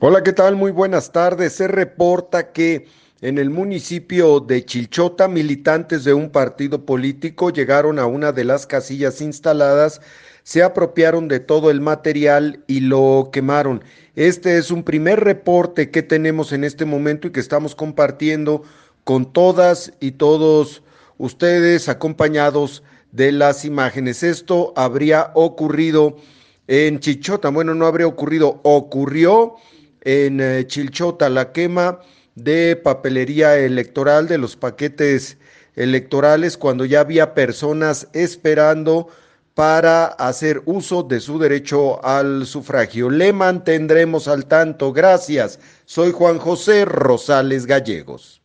Hola, ¿qué tal? Muy buenas tardes. Se reporta que en el municipio de Chilchota, militantes de un partido político llegaron a una de las casillas instaladas, se apropiaron de todo el material y lo quemaron. Este es un primer reporte que tenemos en este momento y que estamos compartiendo con todas y todos ustedes acompañados de las imágenes. Esto habría ocurrido en Chichota. Bueno, no habría ocurrido, ocurrió en eh, Chilchota, la quema de papelería electoral de los paquetes electorales cuando ya había personas esperando para hacer uso de su derecho al sufragio. Le mantendremos al tanto. Gracias. Soy Juan José Rosales Gallegos.